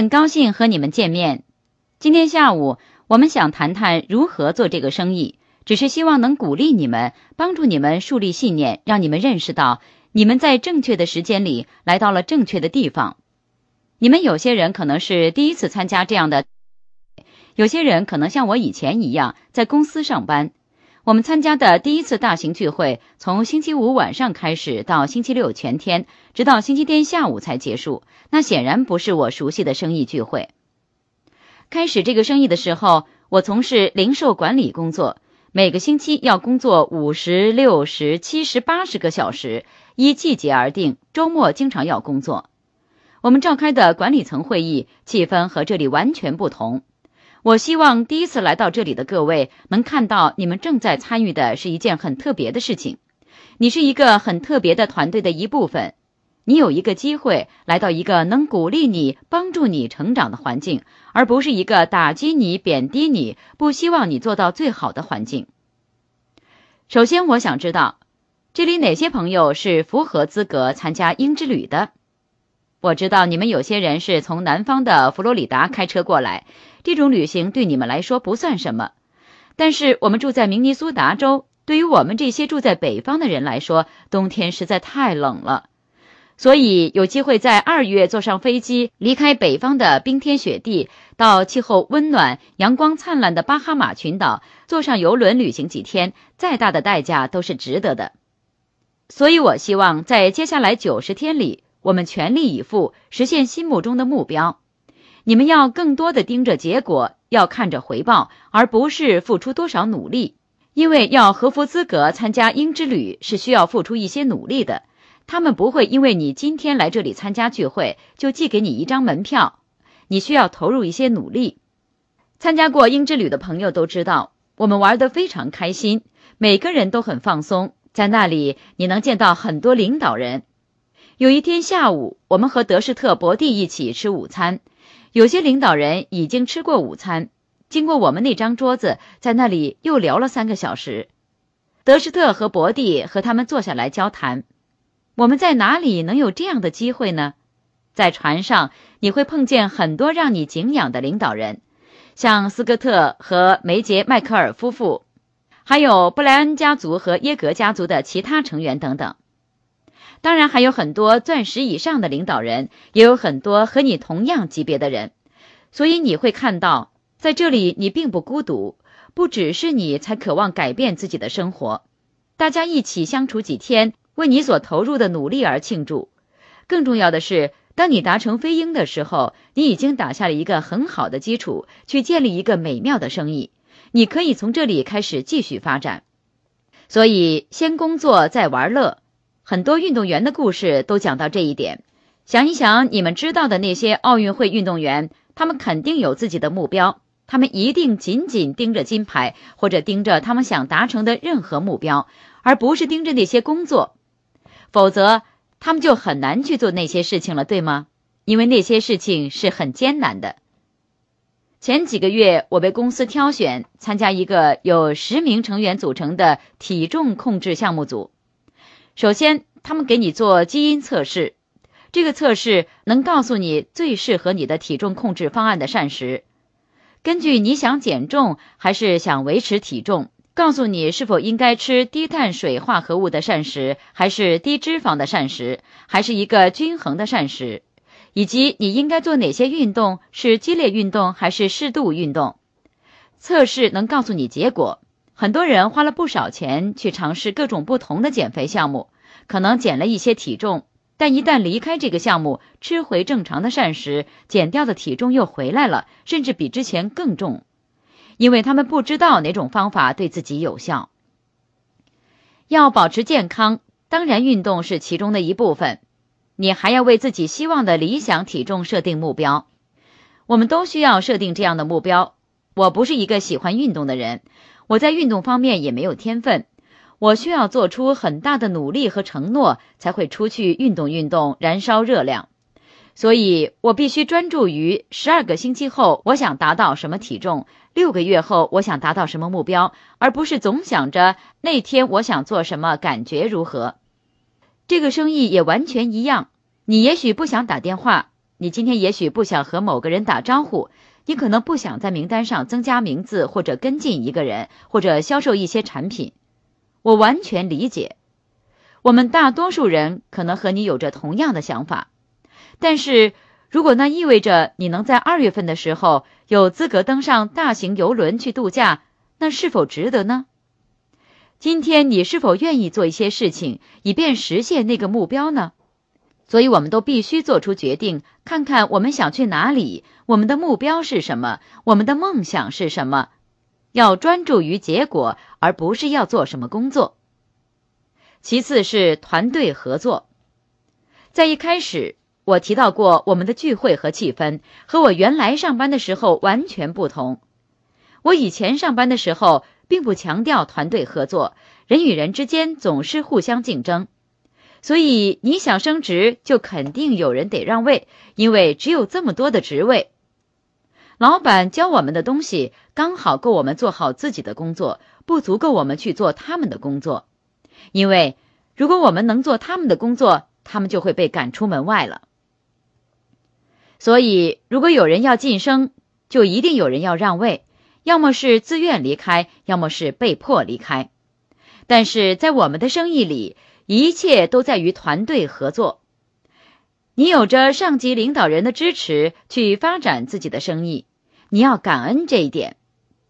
很高兴和你们见面。今天下午，我们想谈谈如何做这个生意，只是希望能鼓励你们，帮助你们树立信念，让你们认识到你们在正确的时间里来到了正确的地方。你们有些人可能是第一次参加这样的，有些人可能像我以前一样在公司上班。我们参加的第一次大型聚会，从星期五晚上开始，到星期六全天，直到星期天下午才结束。那显然不是我熟悉的生意聚会。开始这个生意的时候，我从事零售管理工作，每个星期要工作五、十、六、十、七、十、八、十个小时，依季节而定。周末经常要工作。我们召开的管理层会议气氛和这里完全不同。我希望第一次来到这里的各位能看到，你们正在参与的是一件很特别的事情。你是一个很特别的团队的一部分，你有一个机会来到一个能鼓励你、帮助你成长的环境，而不是一个打击你、贬低你、不希望你做到最好的环境。首先，我想知道，这里哪些朋友是符合资格参加英之旅的？我知道你们有些人是从南方的佛罗里达开车过来。这种旅行对你们来说不算什么，但是我们住在明尼苏达州，对于我们这些住在北方的人来说，冬天实在太冷了。所以有机会在二月坐上飞机离开北方的冰天雪地，到气候温暖、阳光灿烂的巴哈马群岛坐上游轮旅行几天，再大的代价都是值得的。所以我希望在接下来九十天里，我们全力以赴实现心目中的目标。你们要更多的盯着结果，要看着回报，而不是付出多少努力。因为要合符资格参加鹰之旅是需要付出一些努力的。他们不会因为你今天来这里参加聚会就寄给你一张门票，你需要投入一些努力。参加过鹰之旅的朋友都知道，我们玩得非常开心，每个人都很放松。在那里，你能见到很多领导人。有一天下午，我们和德士特伯蒂一起吃午餐。有些领导人已经吃过午餐，经过我们那张桌子，在那里又聊了三个小时。德施特和博蒂和他们坐下来交谈。我们在哪里能有这样的机会呢？在船上你会碰见很多让你敬仰的领导人，像斯科特和梅杰·迈克尔夫妇，还有布莱恩家族和耶格家族的其他成员等等。当然还有很多钻石以上的领导人，也有很多和你同样级别的人，所以你会看到，在这里你并不孤独，不只是你才渴望改变自己的生活。大家一起相处几天，为你所投入的努力而庆祝。更重要的是，当你达成飞鹰的时候，你已经打下了一个很好的基础，去建立一个美妙的生意。你可以从这里开始继续发展。所以，先工作再玩乐。很多运动员的故事都讲到这一点。想一想，你们知道的那些奥运会运动员，他们肯定有自己的目标，他们一定紧紧盯着金牌，或者盯着他们想达成的任何目标，而不是盯着那些工作，否则他们就很难去做那些事情了，对吗？因为那些事情是很艰难的。前几个月，我被公司挑选参加一个由十名成员组成的体重控制项目组。首先，他们给你做基因测试，这个测试能告诉你最适合你的体重控制方案的膳食。根据你想减重还是想维持体重，告诉你是否应该吃低碳水化合物的膳食，还是低脂肪的膳食，还是一个均衡的膳食，以及你应该做哪些运动，是激烈运动还是适度运动。测试能告诉你结果。很多人花了不少钱去尝试各种不同的减肥项目，可能减了一些体重，但一旦离开这个项目，吃回正常的膳食，减掉的体重又回来了，甚至比之前更重，因为他们不知道哪种方法对自己有效。要保持健康，当然运动是其中的一部分，你还要为自己希望的理想体重设定目标。我们都需要设定这样的目标。我不是一个喜欢运动的人。我在运动方面也没有天分，我需要做出很大的努力和承诺才会出去运动运动，燃烧热量。所以，我必须专注于十二个星期后我想达到什么体重，六个月后我想达到什么目标，而不是总想着那天我想做什么，感觉如何。这个生意也完全一样。你也许不想打电话，你今天也许不想和某个人打招呼。你可能不想在名单上增加名字，或者跟进一个人，或者销售一些产品。我完全理解。我们大多数人可能和你有着同样的想法。但是如果那意味着你能在二月份的时候有资格登上大型游轮去度假，那是否值得呢？今天你是否愿意做一些事情，以便实现那个目标呢？所以，我们都必须做出决定，看看我们想去哪里，我们的目标是什么，我们的梦想是什么。要专注于结果，而不是要做什么工作。其次是团队合作。在一开始，我提到过，我们的聚会和气氛和我原来上班的时候完全不同。我以前上班的时候，并不强调团队合作，人与人之间总是互相竞争。所以你想升职，就肯定有人得让位，因为只有这么多的职位。老板教我们的东西刚好够我们做好自己的工作，不足够我们去做他们的工作，因为如果我们能做他们的工作，他们就会被赶出门外了。所以，如果有人要晋升，就一定有人要让位，要么是自愿离开，要么是被迫离开。但是在我们的生意里。一切都在于团队合作。你有着上级领导人的支持去发展自己的生意，你要感恩这一点。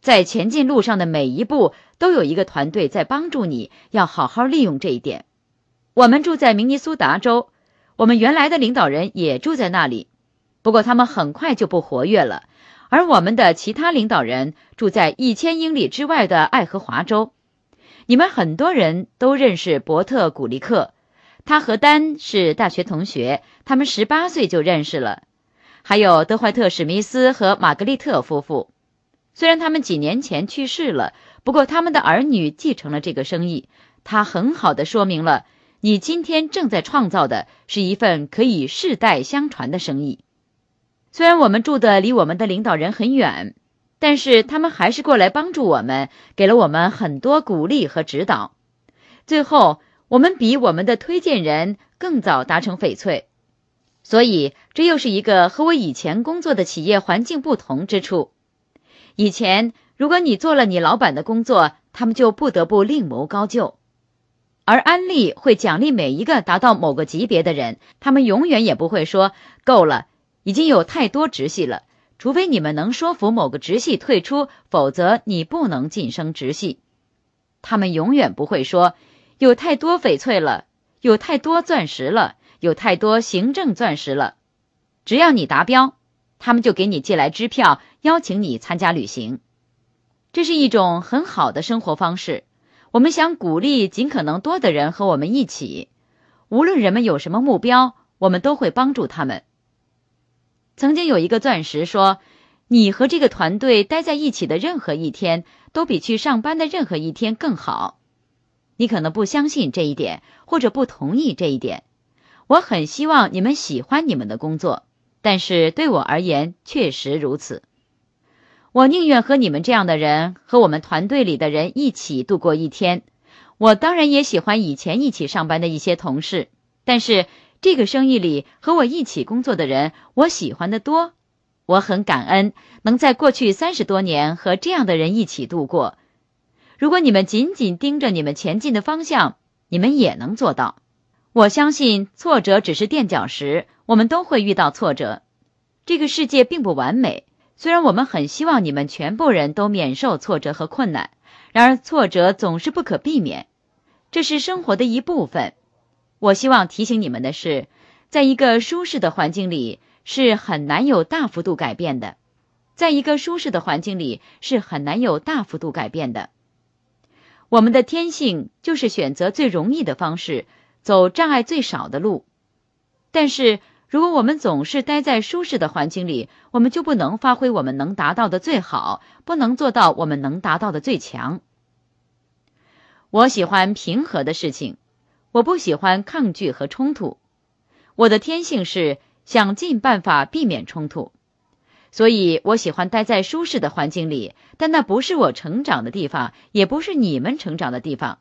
在前进路上的每一步，都有一个团队在帮助你，要好好利用这一点。我们住在明尼苏达州，我们原来的领导人也住在那里，不过他们很快就不活跃了，而我们的其他领导人住在一千英里之外的爱荷华州。你们很多人都认识伯特·古利克，他和丹是大学同学，他们十八岁就认识了。还有德怀特·史密斯和玛格丽特夫妇，虽然他们几年前去世了，不过他们的儿女继承了这个生意。他很好的说明了，你今天正在创造的是一份可以世代相传的生意。虽然我们住的离我们的领导人很远。但是他们还是过来帮助我们，给了我们很多鼓励和指导。最后，我们比我们的推荐人更早达成翡翠，所以这又是一个和我以前工作的企业环境不同之处。以前，如果你做了你老板的工作，他们就不得不另谋高就；而安利会奖励每一个达到某个级别的人，他们永远也不会说够了，已经有太多直系了。除非你们能说服某个直系退出，否则你不能晋升直系。他们永远不会说有太多翡翠了，有太多钻石了，有太多行政钻石了。只要你达标，他们就给你寄来支票，邀请你参加旅行。这是一种很好的生活方式。我们想鼓励尽可能多的人和我们一起，无论人们有什么目标，我们都会帮助他们。曾经有一个钻石说：“你和这个团队待在一起的任何一天，都比去上班的任何一天更好。”你可能不相信这一点，或者不同意这一点。我很希望你们喜欢你们的工作，但是对我而言，确实如此。我宁愿和你们这样的人，和我们团队里的人一起度过一天。我当然也喜欢以前一起上班的一些同事，但是。这个生意里和我一起工作的人，我喜欢的多，我很感恩能在过去三十多年和这样的人一起度过。如果你们紧紧盯着你们前进的方向，你们也能做到。我相信挫折只是垫脚石，我们都会遇到挫折。这个世界并不完美，虽然我们很希望你们全部人都免受挫折和困难，然而挫折总是不可避免，这是生活的一部分。我希望提醒你们的是，在一个舒适的环境里是很难有大幅度改变的。在一个舒适的环境里是很难有大幅度改变的。我们的天性就是选择最容易的方式，走障碍最少的路。但是，如果我们总是待在舒适的环境里，我们就不能发挥我们能达到的最好，不能做到我们能达到的最强。我喜欢平和的事情。我不喜欢抗拒和冲突，我的天性是想尽办法避免冲突，所以我喜欢待在舒适的环境里。但那不是我成长的地方，也不是你们成长的地方。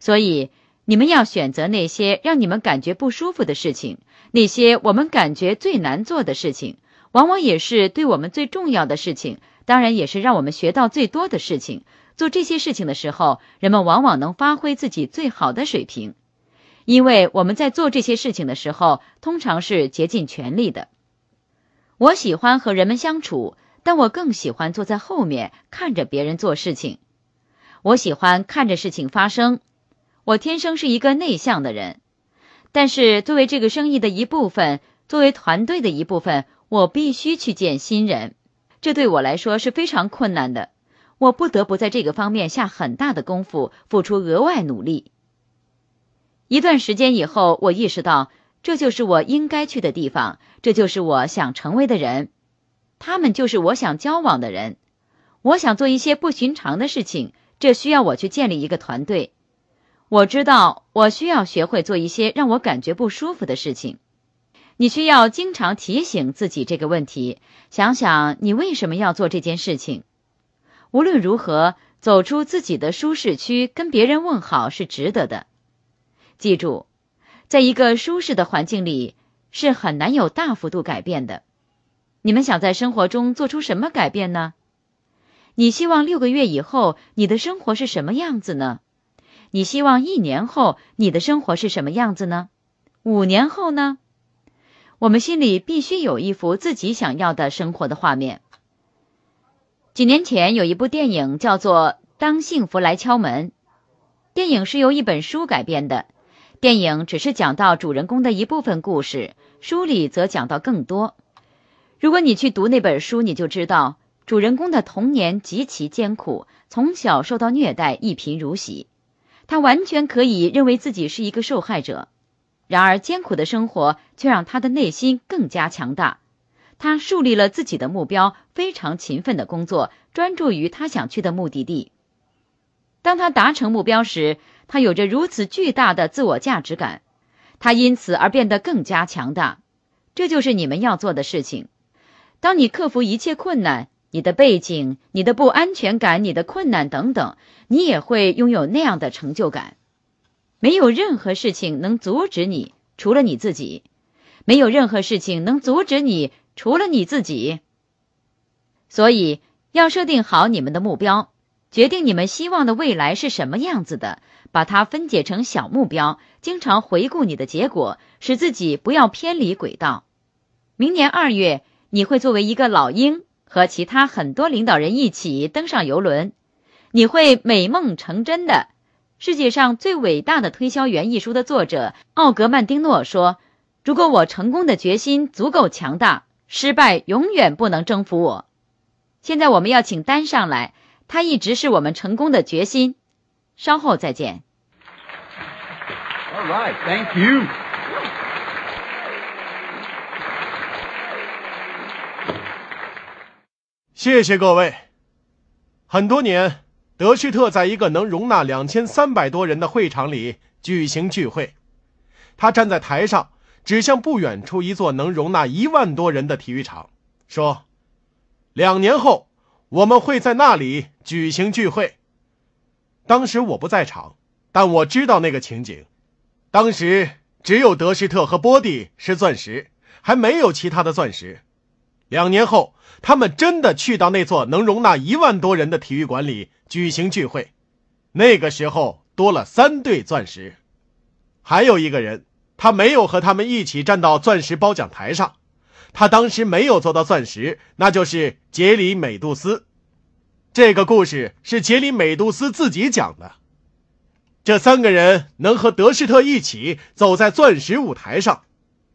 所以，你们要选择那些让你们感觉不舒服的事情，那些我们感觉最难做的事情，往往也是对我们最重要的事情，当然也是让我们学到最多的事情。做这些事情的时候，人们往往能发挥自己最好的水平，因为我们在做这些事情的时候，通常是竭尽全力的。我喜欢和人们相处，但我更喜欢坐在后面看着别人做事情。我喜欢看着事情发生。我天生是一个内向的人，但是作为这个生意的一部分，作为团队的一部分，我必须去见新人，这对我来说是非常困难的。我不得不在这个方面下很大的功夫，付出额外努力。一段时间以后，我意识到这就是我应该去的地方，这就是我想成为的人，他们就是我想交往的人。我想做一些不寻常的事情，这需要我去建立一个团队。我知道我需要学会做一些让我感觉不舒服的事情。你需要经常提醒自己这个问题，想想你为什么要做这件事情。无论如何，走出自己的舒适区，跟别人问好是值得的。记住，在一个舒适的环境里是很难有大幅度改变的。你们想在生活中做出什么改变呢？你希望六个月以后你的生活是什么样子呢？你希望一年后你的生活是什么样子呢？五年后呢？我们心里必须有一幅自己想要的生活的画面。几年前有一部电影叫做《当幸福来敲门》，电影是由一本书改编的，电影只是讲到主人公的一部分故事，书里则讲到更多。如果你去读那本书，你就知道主人公的童年极其艰苦，从小受到虐待，一贫如洗，他完全可以认为自己是一个受害者。然而，艰苦的生活却让他的内心更加强大。他树立了自己的目标，非常勤奋的工作，专注于他想去的目的地。当他达成目标时，他有着如此巨大的自我价值感，他因此而变得更加强大。这就是你们要做的事情。当你克服一切困难，你的背景、你的不安全感、你的困难等等，你也会拥有那样的成就感。没有任何事情能阻止你，除了你自己。没有任何事情能阻止你。除了你自己，所以要设定好你们的目标，决定你们希望的未来是什么样子的，把它分解成小目标，经常回顾你的结果，使自己不要偏离轨道。明年二月，你会作为一个老鹰和其他很多领导人一起登上游轮，你会美梦成真的。世界上最伟大的推销员一书的作者奥格曼丁诺说：“如果我成功的决心足够强大。”失败永远不能征服我。现在我们要请丹上来，他一直是我们成功的决心。稍后再见。All right, thank you. 谢谢各位。很多年，德士特在一个能容纳两千三百多人的会场里举行聚会。他站在台上。指向不远处一座能容纳一万多人的体育场，说：“两年后我们会在那里举行聚会。当时我不在场，但我知道那个情景。当时只有德施特和波蒂是钻石，还没有其他的钻石。两年后，他们真的去到那座能容纳一万多人的体育馆里举行聚会。那个时候多了三对钻石，还有一个人。”他没有和他们一起站到钻石包奖台上，他当时没有做到钻石，那就是杰里美杜斯。这个故事是杰里美杜斯自己讲的。这三个人能和德士特一起走在钻石舞台上，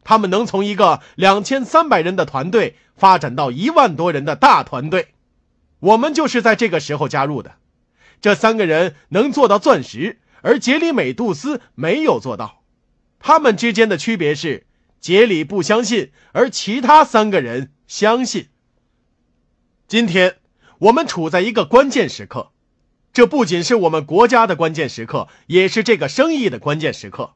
他们能从一个两千三百人的团队发展到一万多人的大团队。我们就是在这个时候加入的。这三个人能做到钻石，而杰里美杜斯没有做到。他们之间的区别是，杰里不相信，而其他三个人相信。今天我们处在一个关键时刻，这不仅是我们国家的关键时刻，也是这个生意的关键时刻。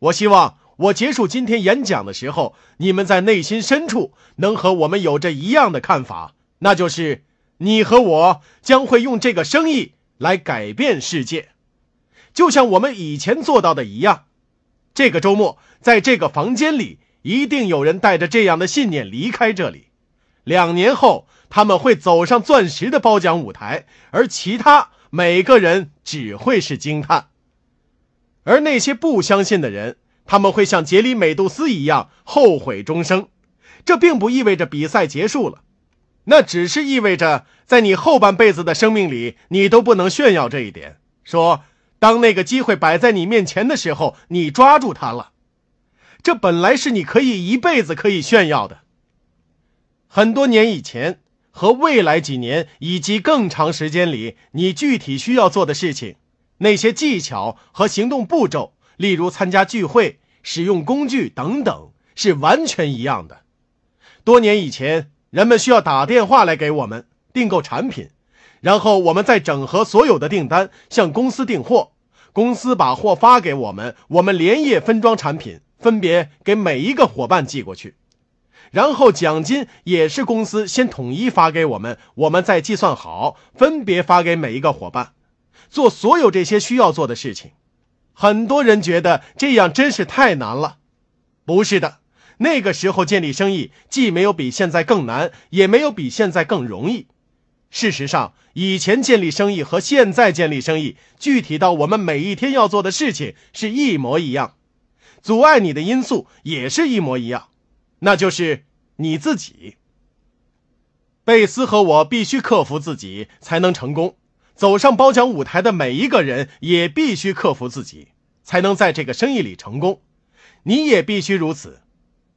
我希望我结束今天演讲的时候，你们在内心深处能和我们有着一样的看法，那就是你和我将会用这个生意来改变世界，就像我们以前做到的一样。这个周末，在这个房间里，一定有人带着这样的信念离开这里。两年后，他们会走上钻石的褒奖舞台，而其他每个人只会是惊叹。而那些不相信的人，他们会像杰里美杜斯一样后悔终生。这并不意味着比赛结束了，那只是意味着在你后半辈子的生命里，你都不能炫耀这一点，说。当那个机会摆在你面前的时候，你抓住它了。这本来是你可以一辈子可以炫耀的。很多年以前和未来几年以及更长时间里，你具体需要做的事情，那些技巧和行动步骤，例如参加聚会、使用工具等等，是完全一样的。多年以前，人们需要打电话来给我们订购产品。然后我们再整合所有的订单，向公司订货，公司把货发给我们，我们连夜分装产品，分别给每一个伙伴寄过去。然后奖金也是公司先统一发给我们，我们再计算好，分别发给每一个伙伴，做所有这些需要做的事情。很多人觉得这样真是太难了，不是的，那个时候建立生意既没有比现在更难，也没有比现在更容易。事实上，以前建立生意和现在建立生意，具体到我们每一天要做的事情是一模一样，阻碍你的因素也是一模一样，那就是你自己。贝斯和我必须克服自己才能成功，走上包奖舞台的每一个人也必须克服自己才能在这个生意里成功，你也必须如此。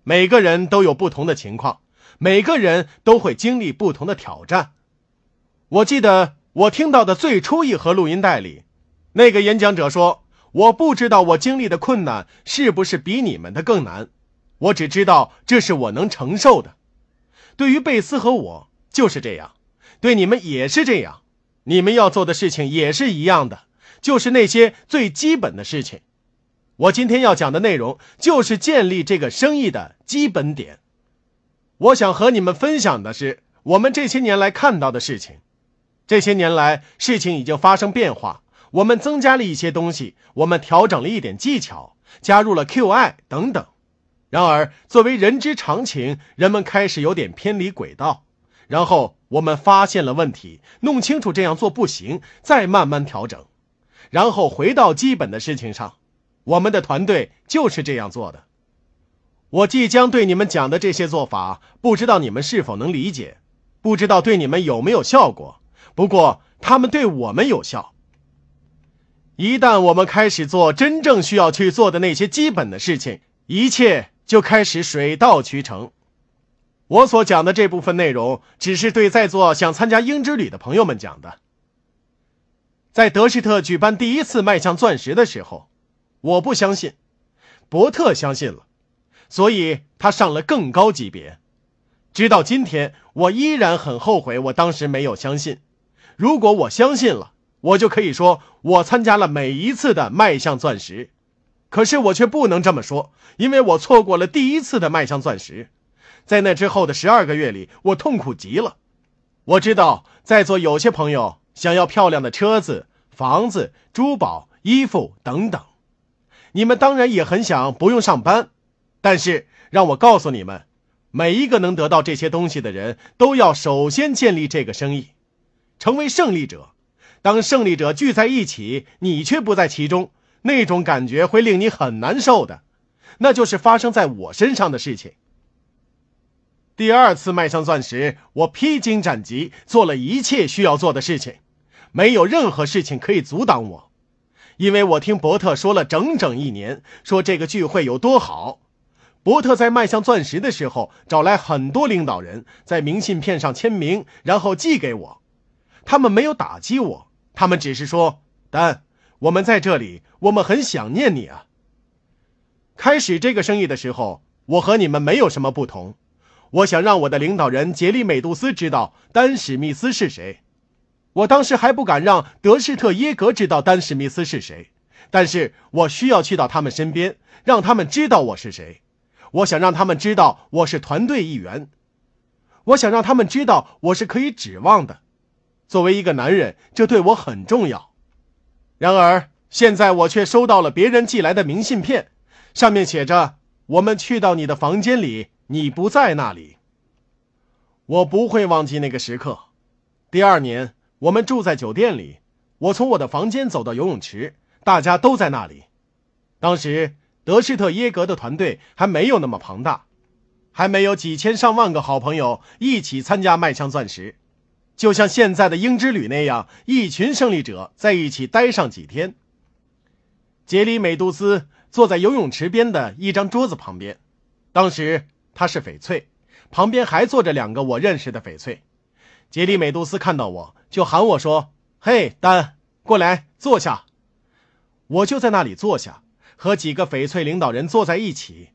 每个人都有不同的情况，每个人都会经历不同的挑战。我记得我听到的最初一盒录音带里，那个演讲者说：“我不知道我经历的困难是不是比你们的更难，我只知道这是我能承受的。对于贝斯和我就是这样，对你们也是这样，你们要做的事情也是一样的，就是那些最基本的事情。我今天要讲的内容就是建立这个生意的基本点。我想和你们分享的是我们这些年来看到的事情。”这些年来，事情已经发生变化。我们增加了一些东西，我们调整了一点技巧，加入了 QI 等等。然而，作为人之常情，人们开始有点偏离轨道。然后我们发现了问题，弄清楚这样做不行，再慢慢调整，然后回到基本的事情上。我们的团队就是这样做的。我即将对你们讲的这些做法，不知道你们是否能理解，不知道对你们有没有效果。不过，他们对我们有效。一旦我们开始做真正需要去做的那些基本的事情，一切就开始水到渠成。我所讲的这部分内容，只是对在座想参加鹰之旅的朋友们讲的。在德士特举办第一次迈向钻石的时候，我不相信，伯特相信了，所以他上了更高级别。直到今天，我依然很后悔我当时没有相信。如果我相信了，我就可以说，我参加了每一次的迈向钻石。可是我却不能这么说，因为我错过了第一次的迈向钻石。在那之后的十二个月里，我痛苦极了。我知道在座有些朋友想要漂亮的车子、房子、珠宝、衣服等等，你们当然也很想不用上班。但是让我告诉你们，每一个能得到这些东西的人，都要首先建立这个生意。成为胜利者，当胜利者聚在一起，你却不在其中，那种感觉会令你很难受的。那就是发生在我身上的事情。第二次迈向钻石，我披荆斩棘，做了一切需要做的事情，没有任何事情可以阻挡我，因为我听伯特说了整整一年，说这个聚会有多好。伯特在迈向钻石的时候，找来很多领导人，在明信片上签名，然后寄给我。他们没有打击我，他们只是说：“丹，我们在这里，我们很想念你啊。”开始这个生意的时候，我和你们没有什么不同。我想让我的领导人杰利美杜斯知道丹史密斯是谁。我当时还不敢让德士特耶格知道丹史密斯是谁，但是我需要去到他们身边，让他们知道我是谁。我想让他们知道我是团队一员，我想让他们知道我是可以指望的。作为一个男人，这对我很重要。然而，现在我却收到了别人寄来的明信片，上面写着：“我们去到你的房间里，你不在那里。”我不会忘记那个时刻。第二年，我们住在酒店里，我从我的房间走到游泳池，大家都在那里。当时，德施特耶格的团队还没有那么庞大，还没有几千上万个好朋友一起参加卖枪钻石。就像现在的鹰之旅那样，一群胜利者在一起待上几天。杰里美杜斯坐在游泳池边的一张桌子旁边，当时他是翡翠，旁边还坐着两个我认识的翡翠。杰里美杜斯看到我就喊我说：“嘿，丹，过来坐下。”我就在那里坐下，和几个翡翠领导人坐在一起。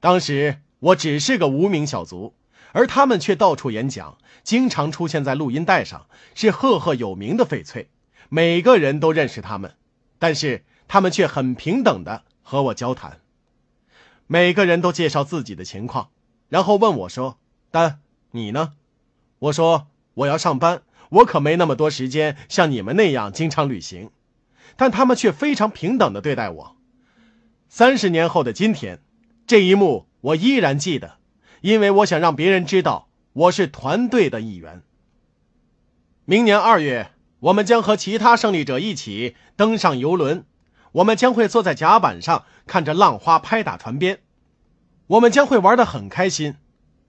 当时我只是个无名小卒。而他们却到处演讲，经常出现在录音带上，是赫赫有名的翡翠。每个人都认识他们，但是他们却很平等的和我交谈。每个人都介绍自己的情况，然后问我说：“丹，你呢？”我说：“我要上班，我可没那么多时间像你们那样经常旅行。”但他们却非常平等的对待我。三十年后的今天，这一幕我依然记得。因为我想让别人知道我是团队的一员。明年二月，我们将和其他胜利者一起登上游轮，我们将会坐在甲板上看着浪花拍打船边，我们将会玩得很开心，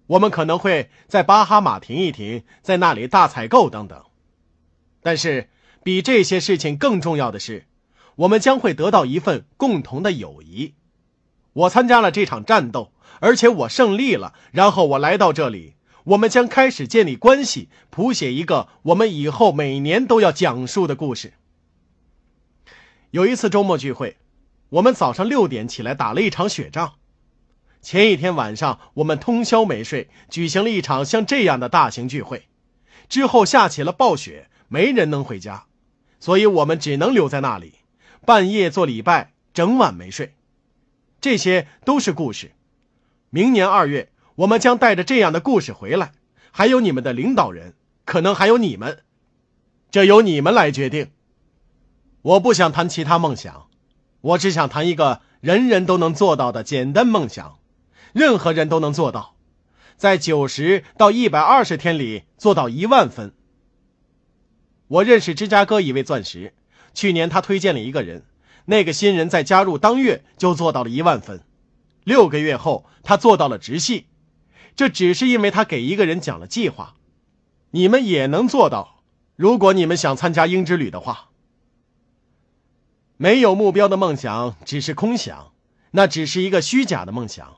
我们可能会在巴哈马停一停，在那里大采购等等。但是，比这些事情更重要的是，我们将会得到一份共同的友谊。我参加了这场战斗。而且我胜利了，然后我来到这里，我们将开始建立关系，谱写一个我们以后每年都要讲述的故事。有一次周末聚会，我们早上六点起来打了一场雪仗，前一天晚上我们通宵没睡，举行了一场像这样的大型聚会，之后下起了暴雪，没人能回家，所以我们只能留在那里，半夜做礼拜，整晚没睡，这些都是故事。明年二月，我们将带着这样的故事回来，还有你们的领导人，可能还有你们，这由你们来决定。我不想谈其他梦想，我只想谈一个人人都能做到的简单梦想，任何人都能做到，在九十到一百二十天里做到一万分。我认识芝加哥一位钻石，去年他推荐了一个人，那个新人在加入当月就做到了一万分。六个月后，他做到了直系，这只是因为他给一个人讲了计划。你们也能做到，如果你们想参加鹰之旅的话。没有目标的梦想只是空想，那只是一个虚假的梦想。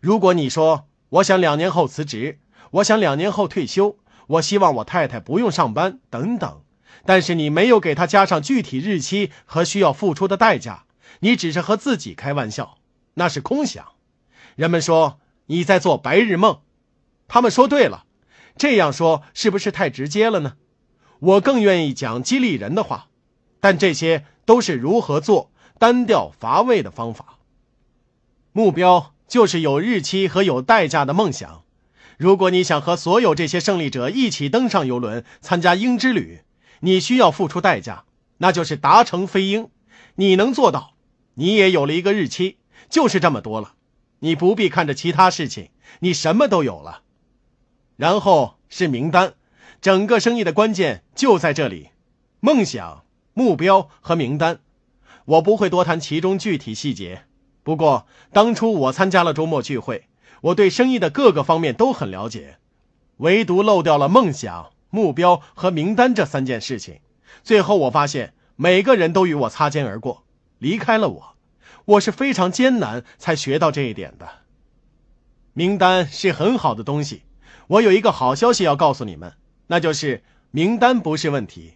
如果你说我想两年后辞职，我想两年后退休，我希望我太太不用上班等等，但是你没有给他加上具体日期和需要付出的代价，你只是和自己开玩笑。那是空想，人们说你在做白日梦，他们说对了，这样说是不是太直接了呢？我更愿意讲激励人的话，但这些都是如何做单调乏味的方法。目标就是有日期和有代价的梦想。如果你想和所有这些胜利者一起登上游轮参加鹰之旅，你需要付出代价，那就是达成飞鹰。你能做到，你也有了一个日期。就是这么多了，你不必看着其他事情，你什么都有了。然后是名单，整个生意的关键就在这里：梦想、目标和名单。我不会多谈其中具体细节。不过当初我参加了周末聚会，我对生意的各个方面都很了解，唯独漏掉了梦想、目标和名单这三件事情。最后我发现，每个人都与我擦肩而过，离开了我。我是非常艰难才学到这一点的。名单是很好的东西，我有一个好消息要告诉你们，那就是名单不是问题。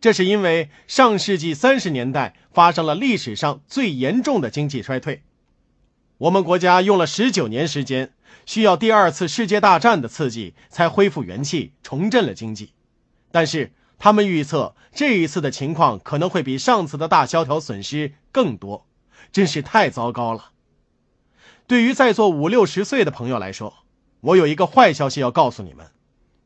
这是因为上世纪三十年代发生了历史上最严重的经济衰退，我们国家用了十九年时间，需要第二次世界大战的刺激才恢复元气，重振了经济。但是他们预测这一次的情况可能会比上次的大萧条损失更多。真是太糟糕了。对于在座五六十岁的朋友来说，我有一个坏消息要告诉你们：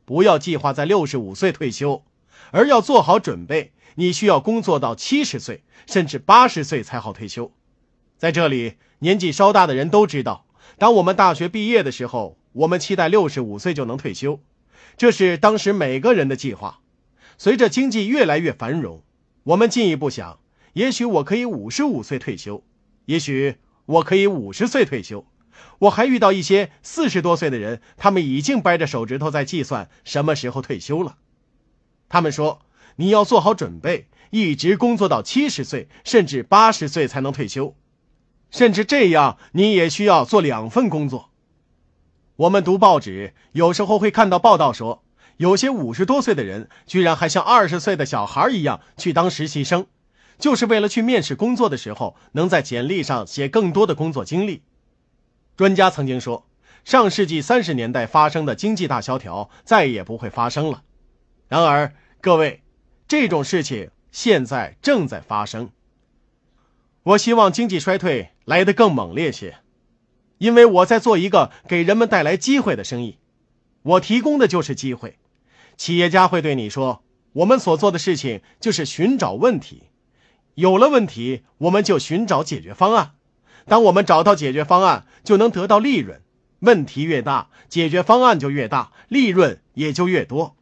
不要计划在六十五岁退休，而要做好准备，你需要工作到七十岁甚至八十岁才好退休。在这里，年纪稍大的人都知道，当我们大学毕业的时候，我们期待六十五岁就能退休，这是当时每个人的计划。随着经济越来越繁荣，我们进一步想，也许我可以五十五岁退休。也许我可以五十岁退休。我还遇到一些四十多岁的人，他们已经掰着手指头在计算什么时候退休了。他们说：“你要做好准备，一直工作到七十岁，甚至八十岁才能退休，甚至这样你也需要做两份工作。”我们读报纸有时候会看到报道说，有些五十多岁的人居然还像二十岁的小孩一样去当实习生。就是为了去面试工作的时候，能在简历上写更多的工作经历。专家曾经说，上世纪三十年代发生的经济大萧条再也不会发生了。然而，各位，这种事情现在正在发生。我希望经济衰退来得更猛烈些，因为我在做一个给人们带来机会的生意。我提供的就是机会。企业家会对你说，我们所做的事情就是寻找问题。有了问题，我们就寻找解决方案；当我们找到解决方案，就能得到利润。问题越大，解决方案就越大，利润也就越多。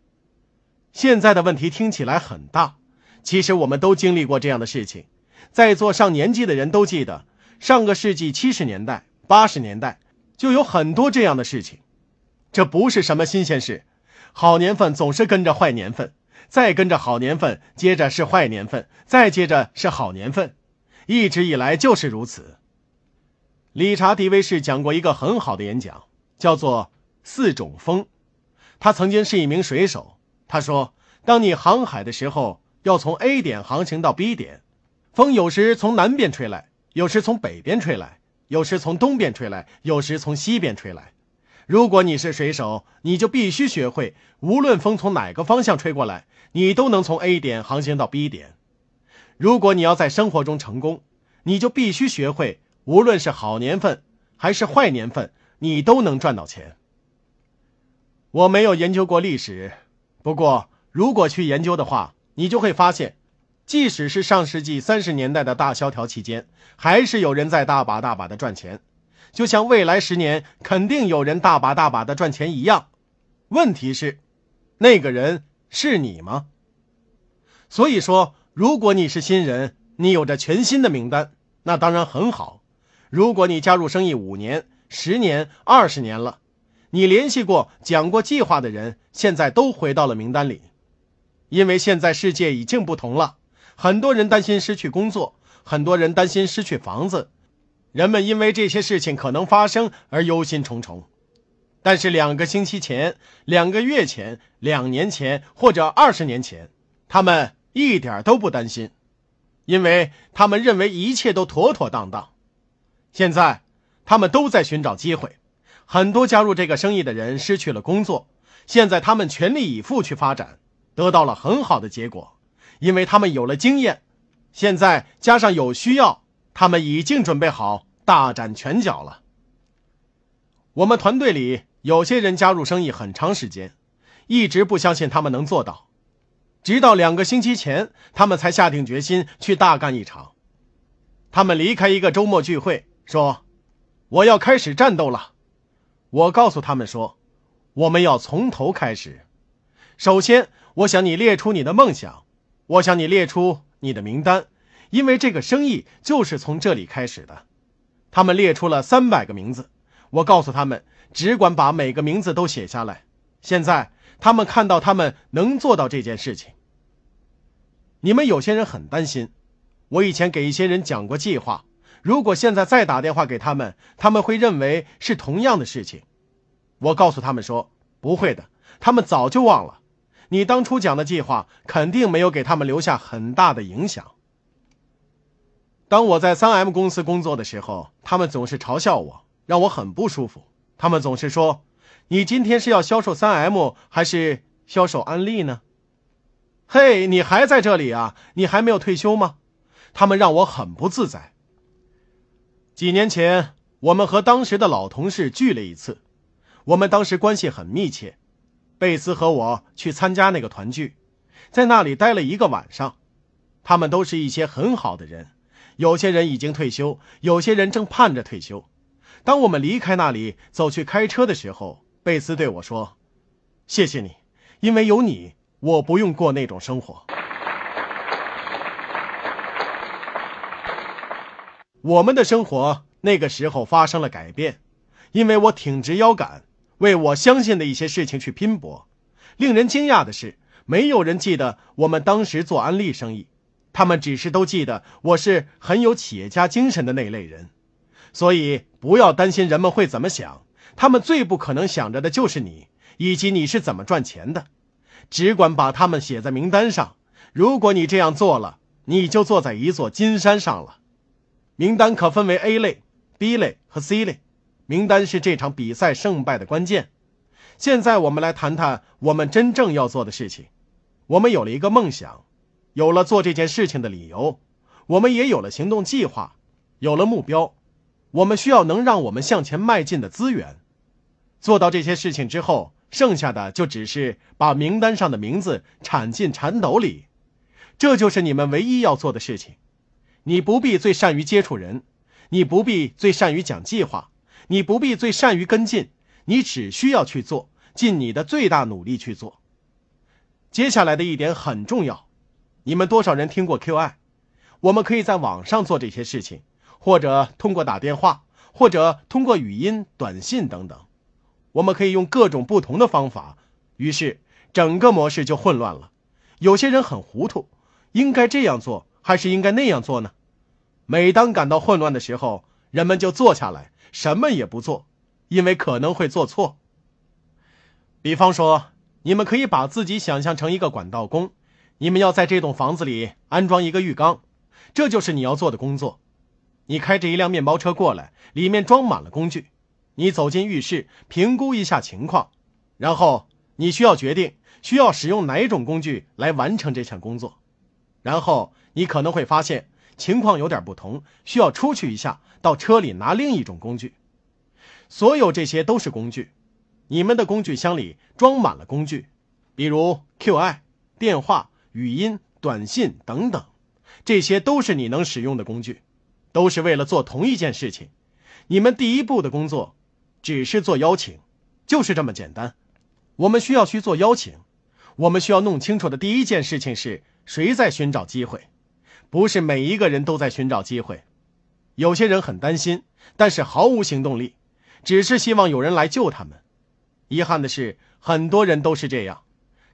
现在的问题听起来很大，其实我们都经历过这样的事情。在座上年纪的人都记得，上个世纪七十年代、八十年代就有很多这样的事情。这不是什么新鲜事，好年份总是跟着坏年份。再跟着好年份，接着是坏年份，再接着是好年份，一直以来就是如此。理查·狄维士讲过一个很好的演讲，叫做《四种风》。他曾经是一名水手，他说，当你航海的时候，要从 A 点航行到 B 点，风有时从南边吹来，有时从北边吹来，有时从东边吹来，有时从西边吹来。如果你是水手，你就必须学会，无论风从哪个方向吹过来，你都能从 A 点航行到 B 点。如果你要在生活中成功，你就必须学会，无论是好年份还是坏年份，你都能赚到钱。我没有研究过历史，不过如果去研究的话，你就会发现，即使是上世纪三十年代的大萧条期间，还是有人在大把大把的赚钱。就像未来十年肯定有人大把大把的赚钱一样，问题是，那个人是你吗？所以说，如果你是新人，你有着全新的名单，那当然很好。如果你加入生意五年、十年、二十年了，你联系过、讲过计划的人，现在都回到了名单里，因为现在世界已经不同了。很多人担心失去工作，很多人担心失去房子。人们因为这些事情可能发生而忧心忡忡，但是两个星期前、两个月前、两年前或者二十年前，他们一点都不担心，因为他们认为一切都妥妥当当。现在，他们都在寻找机会。很多加入这个生意的人失去了工作，现在他们全力以赴去发展，得到了很好的结果，因为他们有了经验。现在加上有需要。他们已经准备好大展拳脚了。我们团队里有些人加入生意很长时间，一直不相信他们能做到，直到两个星期前，他们才下定决心去大干一场。他们离开一个周末聚会，说：“我要开始战斗了。”我告诉他们说：“我们要从头开始。首先，我想你列出你的梦想，我想你列出你的名单。”因为这个生意就是从这里开始的，他们列出了三百个名字。我告诉他们，只管把每个名字都写下来。现在他们看到他们能做到这件事情。你们有些人很担心，我以前给一些人讲过计划，如果现在再打电话给他们，他们会认为是同样的事情。我告诉他们说不会的，他们早就忘了。你当初讲的计划肯定没有给他们留下很大的影响。当我在三 M 公司工作的时候，他们总是嘲笑我，让我很不舒服。他们总是说：“你今天是要销售三 M 还是销售安利呢？”“嘿，你还在这里啊？你还没有退休吗？”他们让我很不自在。几年前，我们和当时的老同事聚了一次，我们当时关系很密切。贝斯和我去参加那个团聚，在那里待了一个晚上。他们都是一些很好的人。有些人已经退休，有些人正盼着退休。当我们离开那里走去开车的时候，贝斯对我说：“谢谢你，因为有你，我不用过那种生活。”我们的生活那个时候发生了改变，因为我挺直腰杆，为我相信的一些事情去拼搏。令人惊讶的是，没有人记得我们当时做安利生意。他们只是都记得我是很有企业家精神的那类人，所以不要担心人们会怎么想。他们最不可能想着的就是你以及你是怎么赚钱的。只管把他们写在名单上。如果你这样做了，你就坐在一座金山上了。名单可分为 A 类、B 类和 C 类。名单是这场比赛胜败的关键。现在我们来谈谈我们真正要做的事情。我们有了一个梦想。有了做这件事情的理由，我们也有了行动计划，有了目标，我们需要能让我们向前迈进的资源。做到这些事情之后，剩下的就只是把名单上的名字铲进铲斗里，这就是你们唯一要做的事情。你不必最善于接触人，你不必最善于讲计划，你不必最善于跟进，你只需要去做，尽你的最大努力去做。接下来的一点很重要。你们多少人听过 QI？我们可以在网上做这些事情，或者通过打电话，或者通过语音、短信等等。我们可以用各种不同的方法。于是整个模式就混乱了。有些人很糊涂，应该这样做还是应该那样做呢？每当感到混乱的时候，人们就坐下来，什么也不做，因为可能会做错。比方说，你们可以把自己想象成一个管道工。你们要在这栋房子里安装一个浴缸，这就是你要做的工作。你开着一辆面包车过来，里面装满了工具。你走进浴室，评估一下情况，然后你需要决定需要使用哪种工具来完成这项工作。然后你可能会发现情况有点不同，需要出去一下，到车里拿另一种工具。所有这些都是工具。你们的工具箱里装满了工具，比如 QI 电话。语音、短信等等，这些都是你能使用的工具，都是为了做同一件事情。你们第一步的工作，只是做邀请，就是这么简单。我们需要去做邀请，我们需要弄清楚的第一件事情是谁在寻找机会，不是每一个人都在寻找机会，有些人很担心，但是毫无行动力，只是希望有人来救他们。遗憾的是，很多人都是这样。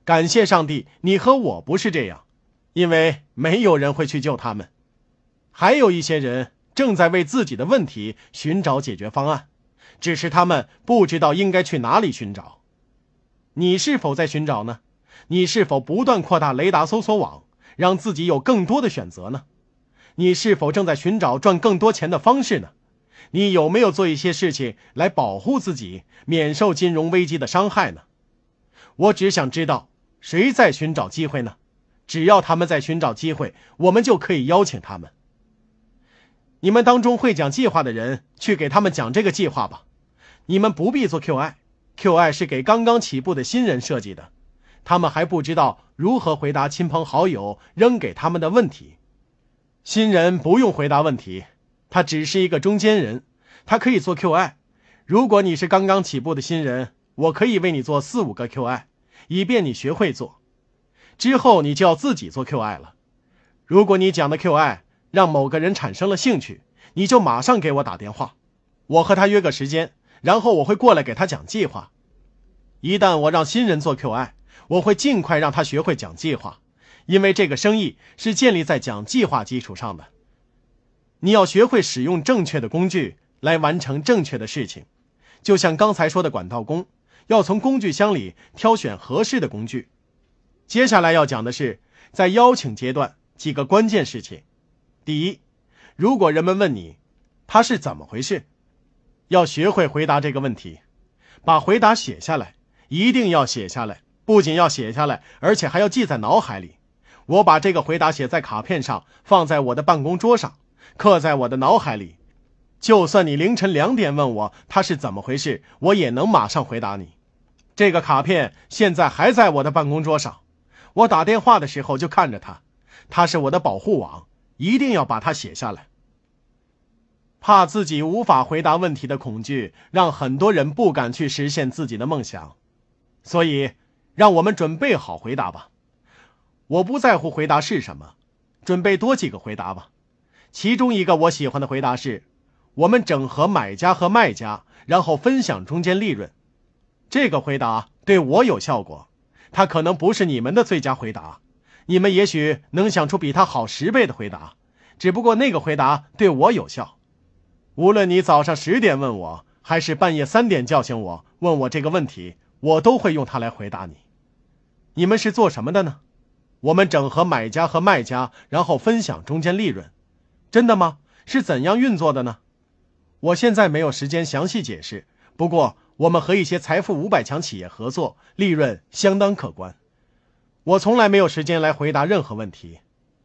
感谢上帝，你和我不是这样，因为没有人会去救他们。还有一些人正在为自己的问题寻找解决方案，只是他们不知道应该去哪里寻找。你是否在寻找呢？你是否不断扩大雷达搜索网，让自己有更多的选择呢？你是否正在寻找赚更多钱的方式呢？你有没有做一些事情来保护自己免受金融危机的伤害呢？我只想知道。谁在寻找机会呢？只要他们在寻找机会，我们就可以邀请他们。你们当中会讲计划的人，去给他们讲这个计划吧。你们不必做 QI，QI 是给刚刚起步的新人设计的，他们还不知道如何回答亲朋好友扔给他们的问题。新人不用回答问题，他只是一个中间人，他可以做 QI。如果你是刚刚起步的新人，我可以为你做四五个 QI。以便你学会做，之后你就要自己做 QI 了。如果你讲的 QI 让某个人产生了兴趣，你就马上给我打电话，我和他约个时间，然后我会过来给他讲计划。一旦我让新人做 QI，我会尽快让他学会讲计划，因为这个生意是建立在讲计划基础上的。你要学会使用正确的工具来完成正确的事情，就像刚才说的管道工。要从工具箱里挑选合适的工具。接下来要讲的是在邀请阶段几个关键事情。第一，如果人们问你他是怎么回事，要学会回答这个问题，把回答写下来，一定要写下来，不仅要写下来，而且还要记在脑海里。我把这个回答写在卡片上，放在我的办公桌上，刻在我的脑海里。就算你凌晨两点问我他是怎么回事，我也能马上回答你。这个卡片现在还在我的办公桌上，我打电话的时候就看着它。它是我的保护网，一定要把它写下来。怕自己无法回答问题的恐惧，让很多人不敢去实现自己的梦想。所以，让我们准备好回答吧。我不在乎回答是什么，准备多几个回答吧。其中一个我喜欢的回答是：我们整合买家和卖家，然后分享中间利润。这个回答对我有效果，它可能不是你们的最佳回答，你们也许能想出比它好十倍的回答，只不过那个回答对我有效。无论你早上十点问我，还是半夜三点叫醒我问我这个问题，我都会用它来回答你。你们是做什么的呢？我们整合买家和卖家，然后分享中间利润，真的吗？是怎样运作的呢？我现在没有时间详细解释，不过。我们和一些财富五百强企业合作，利润相当可观。我从来没有时间来回答任何问题。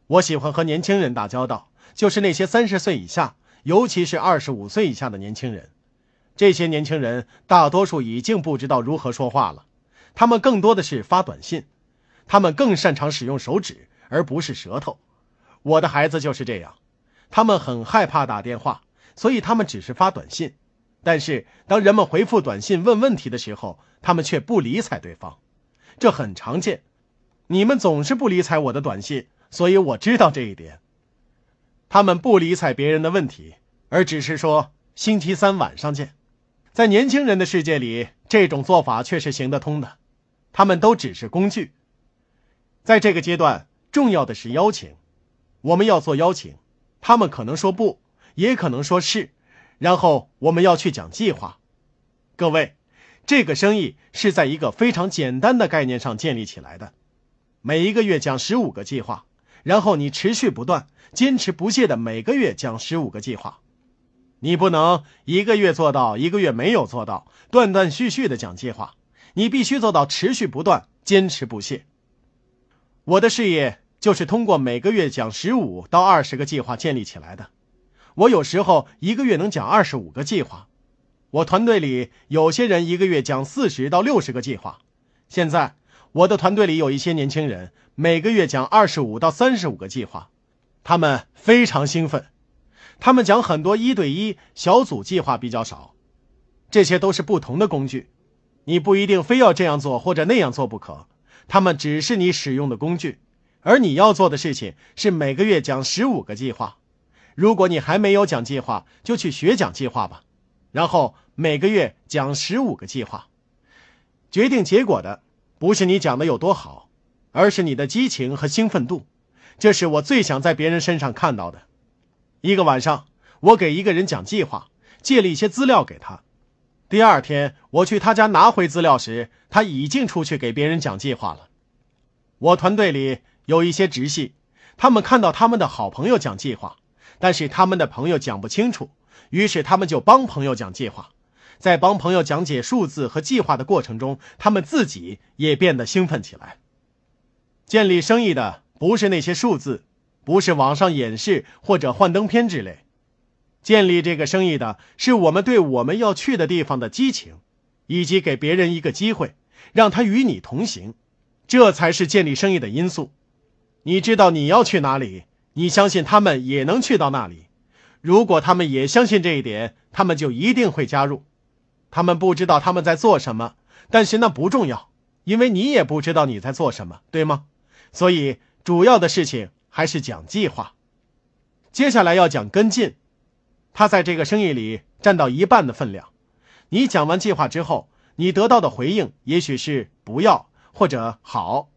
我喜欢和年轻人打交道，就是那些三十岁以下，尤其是二十五岁以下的年轻人。这些年轻人大多数已经不知道如何说话了，他们更多的是发短信，他们更擅长使用手指而不是舌头。我的孩子就是这样，他们很害怕打电话，所以他们只是发短信。但是，当人们回复短信问问题的时候，他们却不理睬对方，这很常见。你们总是不理睬我的短信，所以我知道这一点。他们不理睬别人的问题，而只是说“星期三晚上见”。在年轻人的世界里，这种做法却是行得通的。他们都只是工具。在这个阶段，重要的是邀请。我们要做邀请，他们可能说不，也可能说是。然后我们要去讲计划，各位，这个生意是在一个非常简单的概念上建立起来的。每一个月讲十五个计划，然后你持续不断、坚持不懈的每个月讲十五个计划。你不能一个月做到，一个月没有做到，断断续续的讲计划。你必须做到持续不断、坚持不懈。我的事业就是通过每个月讲十五到二十个计划建立起来的。我有时候一个月能讲二十五个计划，我团队里有些人一个月讲四十到六十个计划。现在我的团队里有一些年轻人每个月讲二十五到三十五个计划，他们非常兴奋。他们讲很多一对一小组计划比较少，这些都是不同的工具，你不一定非要这样做或者那样做不可。他们只是你使用的工具，而你要做的事情是每个月讲十五个计划。如果你还没有讲计划，就去学讲计划吧，然后每个月讲十五个计划。决定结果的不是你讲的有多好，而是你的激情和兴奋度，这是我最想在别人身上看到的。一个晚上，我给一个人讲计划，借了一些资料给他。第二天我去他家拿回资料时，他已经出去给别人讲计划了。我团队里有一些直系，他们看到他们的好朋友讲计划。但是他们的朋友讲不清楚，于是他们就帮朋友讲计划。在帮朋友讲解数字和计划的过程中，他们自己也变得兴奋起来。建立生意的不是那些数字，不是网上演示或者幻灯片之类。建立这个生意的是我们对我们要去的地方的激情，以及给别人一个机会，让他与你同行。这才是建立生意的因素。你知道你要去哪里？你相信他们也能去到那里，如果他们也相信这一点，他们就一定会加入。他们不知道他们在做什么，但是那不重要，因为你也不知道你在做什么，对吗？所以主要的事情还是讲计划。接下来要讲跟进，他在这个生意里占到一半的分量。你讲完计划之后，你得到的回应也许是不要或者好。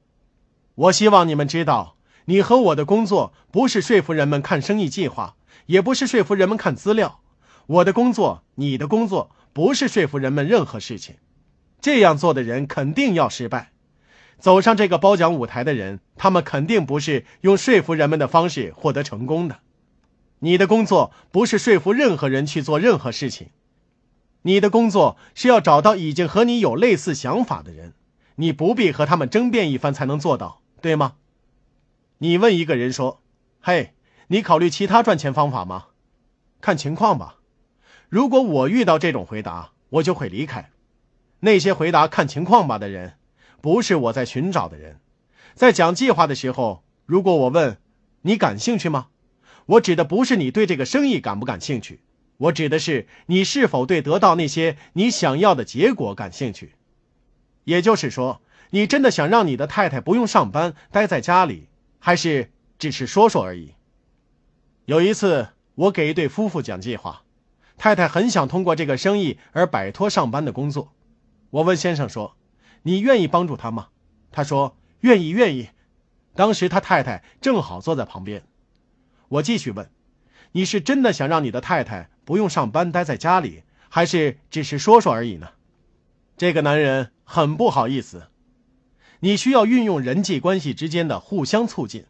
我希望你们知道。你和我的工作不是说服人们看生意计划，也不是说服人们看资料。我的工作，你的工作，不是说服人们任何事情。这样做的人肯定要失败。走上这个褒奖舞台的人，他们肯定不是用说服人们的方式获得成功的。你的工作不是说服任何人去做任何事情。你的工作是要找到已经和你有类似想法的人，你不必和他们争辩一番才能做到，对吗？你问一个人说：“嘿，你考虑其他赚钱方法吗？看情况吧。”如果我遇到这种回答，我就会离开。那些回答“看情况吧”的人，不是我在寻找的人。在讲计划的时候，如果我问你感兴趣吗？我指的不是你对这个生意感不感兴趣，我指的是你是否对得到那些你想要的结果感兴趣。也就是说，你真的想让你的太太不用上班，待在家里？还是只是说说而已。有一次，我给一对夫妇讲计划，太太很想通过这个生意而摆脱上班的工作。我问先生说：“你愿意帮助他吗？”他说：“愿意，愿意。”当时他太太正好坐在旁边。我继续问：“你是真的想让你的太太不用上班，待在家里，还是只是说说而已呢？”这个男人很不好意思。你需要运用人际关系之间的互相促进。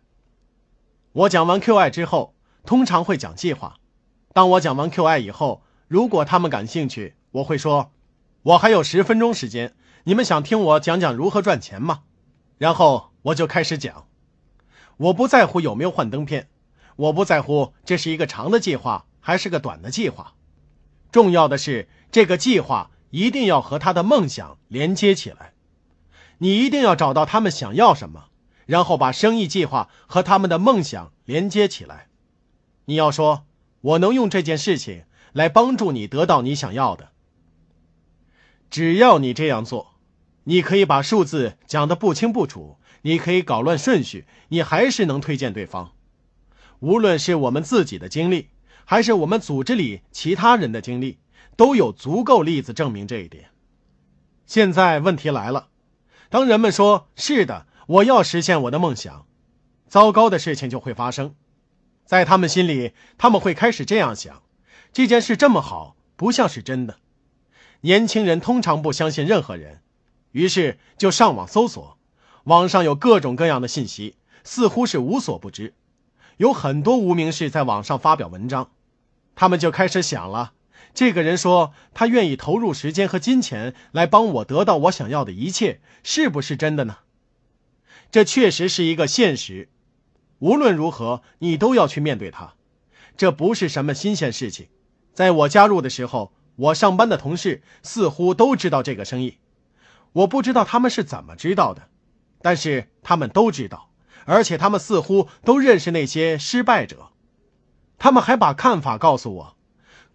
我讲完 QI 之后，通常会讲计划。当我讲完 QI 以后，如果他们感兴趣，我会说：“我还有十分钟时间，你们想听我讲讲如何赚钱吗？”然后我就开始讲。我不在乎有没有幻灯片，我不在乎这是一个长的计划还是个短的计划，重要的是这个计划一定要和他的梦想连接起来。你一定要找到他们想要什么，然后把生意计划和他们的梦想连接起来。你要说，我能用这件事情来帮助你得到你想要的。只要你这样做，你可以把数字讲的不清不楚，你可以搞乱顺序，你还是能推荐对方。无论是我们自己的经历，还是我们组织里其他人的经历，都有足够例子证明这一点。现在问题来了。当人们说“是的，我要实现我的梦想”，糟糕的事情就会发生。在他们心里，他们会开始这样想：“这件事这么好，不像是真的。”年轻人通常不相信任何人，于是就上网搜索。网上有各种各样的信息，似乎是无所不知。有很多无名氏在网上发表文章，他们就开始想了。这个人说：“他愿意投入时间和金钱来帮我得到我想要的一切，是不是真的呢？”这确实是一个现实。无论如何，你都要去面对它。这不是什么新鲜事情。在我加入的时候，我上班的同事似乎都知道这个生意。我不知道他们是怎么知道的，但是他们都知道，而且他们似乎都认识那些失败者。他们还把看法告诉我。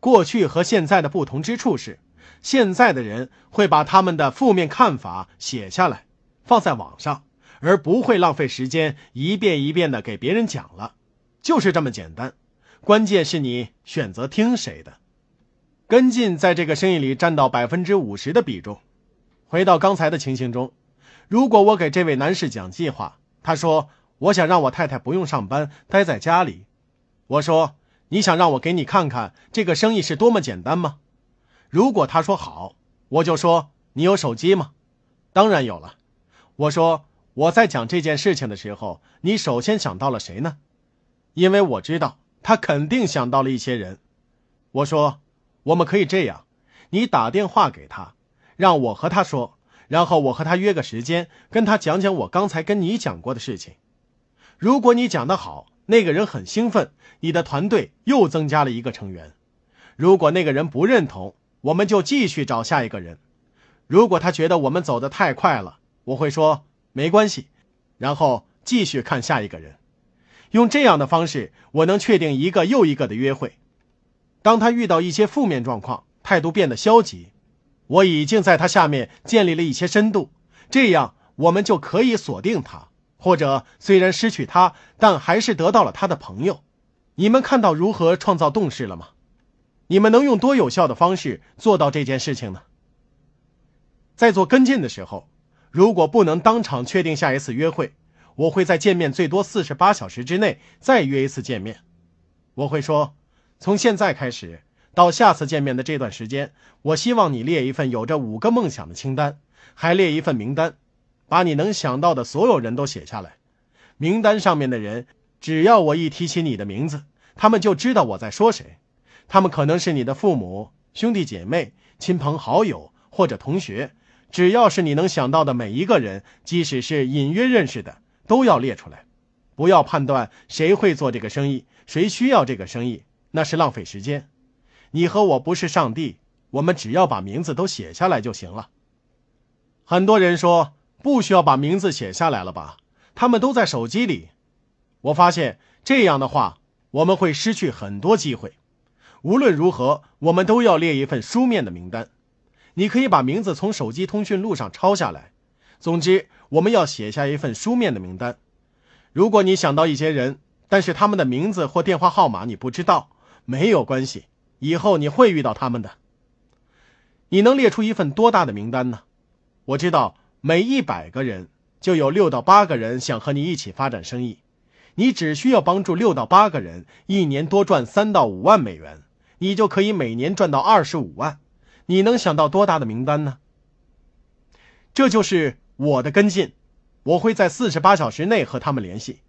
过去和现在的不同之处是，现在的人会把他们的负面看法写下来，放在网上，而不会浪费时间一遍一遍的给别人讲了，就是这么简单。关键是你选择听谁的。跟进在这个生意里占到百分之五十的比重。回到刚才的情形中，如果我给这位男士讲计划，他说我想让我太太不用上班，待在家里，我说。你想让我给你看看这个生意是多么简单吗？如果他说好，我就说你有手机吗？当然有了。我说我在讲这件事情的时候，你首先想到了谁呢？因为我知道他肯定想到了一些人。我说我们可以这样：你打电话给他，让我和他说，然后我和他约个时间，跟他讲讲我刚才跟你讲过的事情。如果你讲得好。那个人很兴奋，你的团队又增加了一个成员。如果那个人不认同，我们就继续找下一个人。如果他觉得我们走得太快了，我会说没关系，然后继续看下一个人。用这样的方式，我能确定一个又一个的约会。当他遇到一些负面状况，态度变得消极，我已经在他下面建立了一些深度，这样我们就可以锁定他。或者虽然失去他，但还是得到了他的朋友。你们看到如何创造动势了吗？你们能用多有效的方式做到这件事情呢？在做跟进的时候，如果不能当场确定下一次约会，我会在见面最多四十八小时之内再约一次见面。我会说，从现在开始到下次见面的这段时间，我希望你列一份有着五个梦想的清单，还列一份名单。把你能想到的所有人都写下来，名单上面的人，只要我一提起你的名字，他们就知道我在说谁。他们可能是你的父母、兄弟姐妹、亲朋好友或者同学，只要是你能想到的每一个人，即使是隐约认识的，都要列出来。不要判断谁会做这个生意，谁需要这个生意，那是浪费时间。你和我不是上帝，我们只要把名字都写下来就行了。很多人说。不需要把名字写下来了吧？他们都在手机里。我发现这样的话，我们会失去很多机会。无论如何，我们都要列一份书面的名单。你可以把名字从手机通讯录上抄下来。总之，我们要写下一份书面的名单。如果你想到一些人，但是他们的名字或电话号码你不知道，没有关系，以后你会遇到他们的。你能列出一份多大的名单呢？我知道。每一百个人就有六到八个人想和你一起发展生意，你只需要帮助六到八个人一年多赚三到五万美元，你就可以每年赚到二十五万。你能想到多大的名单呢？这就是我的跟进，我会在四十八小时内和他们联系。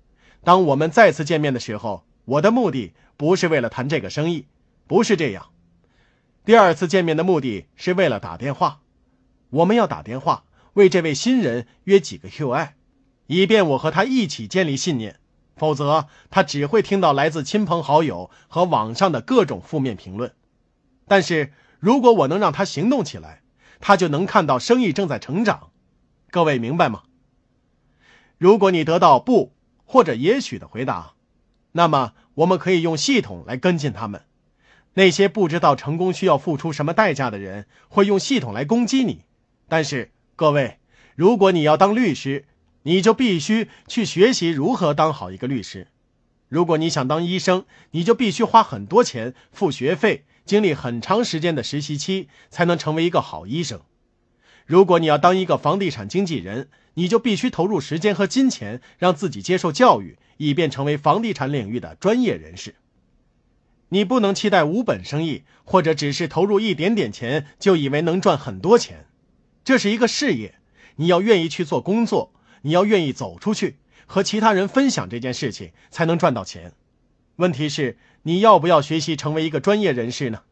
当我们再次见面的时候，我的目的不是为了谈这个生意，不是这样。第二次见面的目的是为了打电话，我们要打电话。为这位新人约几个 QI，以便我和他一起建立信念，否则他只会听到来自亲朋好友和网上的各种负面评论。但是如果我能让他行动起来，他就能看到生意正在成长。各位明白吗？如果你得到不或者也许的回答，那么我们可以用系统来跟进他们。那些不知道成功需要付出什么代价的人会用系统来攻击你，但是。各位，如果你要当律师，你就必须去学习如何当好一个律师；如果你想当医生，你就必须花很多钱付学费，经历很长时间的实习期，才能成为一个好医生。如果你要当一个房地产经纪人，你就必须投入时间和金钱，让自己接受教育，以便成为房地产领域的专业人士。你不能期待无本生意，或者只是投入一点点钱就以为能赚很多钱。这是一个事业，你要愿意去做工作，你要愿意走出去，和其他人分享这件事情才能赚到钱。问题是，你要不要学习成为一个专业人士呢？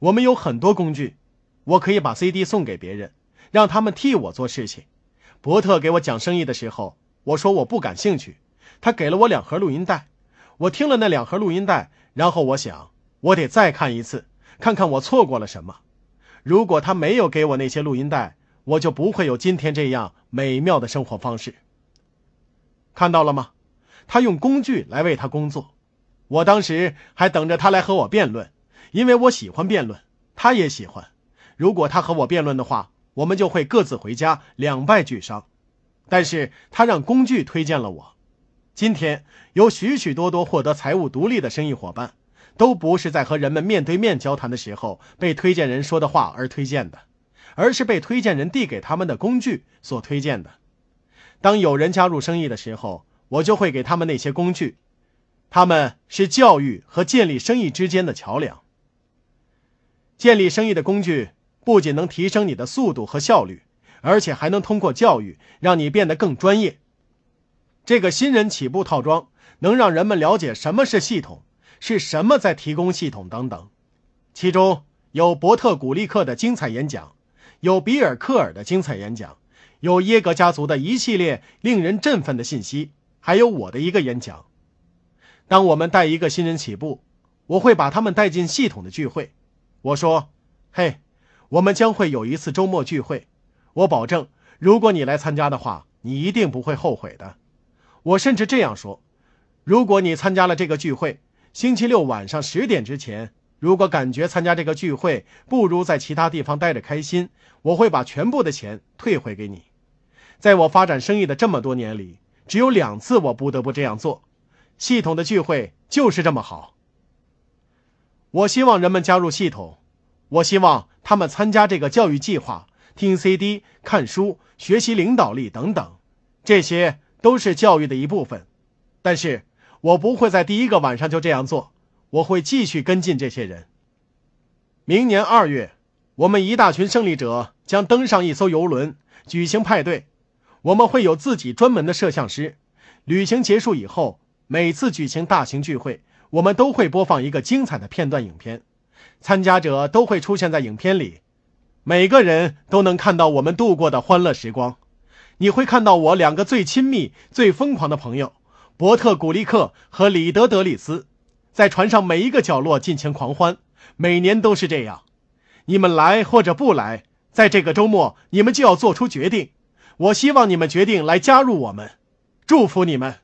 我们有很多工具，我可以把 CD 送给别人，让他们替我做事情。伯特给我讲生意的时候，我说我不感兴趣，他给了我两盒录音带，我听了那两盒录音带，然后我想我得再看一次，看看我错过了什么。如果他没有给我那些录音带，我就不会有今天这样美妙的生活方式。看到了吗？他用工具来为他工作。我当时还等着他来和我辩论，因为我喜欢辩论，他也喜欢。如果他和我辩论的话，我们就会各自回家，两败俱伤。但是他让工具推荐了我。今天有许许多多获得财务独立的生意伙伴，都不是在和人们面对面交谈的时候被推荐人说的话而推荐的。而是被推荐人递给他们的工具所推荐的。当有人加入生意的时候，我就会给他们那些工具，他们是教育和建立生意之间的桥梁。建立生意的工具不仅能提升你的速度和效率，而且还能通过教育让你变得更专业。这个新人起步套装能让人们了解什么是系统，是什么在提供系统等等，其中有伯特·古利克的精彩演讲。有比尔·克尔的精彩演讲，有耶格家族的一系列令人振奋的信息，还有我的一个演讲。当我们带一个新人起步，我会把他们带进系统的聚会。我说：“嘿，我们将会有一次周末聚会，我保证，如果你来参加的话，你一定不会后悔的。”我甚至这样说：“如果你参加了这个聚会，星期六晚上十点之前。”如果感觉参加这个聚会不如在其他地方待着开心，我会把全部的钱退回给你。在我发展生意的这么多年里，只有两次我不得不这样做。系统的聚会就是这么好。我希望人们加入系统，我希望他们参加这个教育计划，听 CD、看书、学习领导力等等，这些都是教育的一部分。但是我不会在第一个晚上就这样做。我会继续跟进这些人。明年二月，我们一大群胜利者将登上一艘游轮，举行派对。我们会有自己专门的摄像师。旅行结束以后，每次举行大型聚会，我们都会播放一个精彩的片段影片。参加者都会出现在影片里，每个人都能看到我们度过的欢乐时光。你会看到我两个最亲密、最疯狂的朋友——伯特·古利克和里德·德里斯。在船上每一个角落尽情狂欢，每年都是这样。你们来或者不来，在这个周末你们就要做出决定。我希望你们决定来加入我们，祝福你们。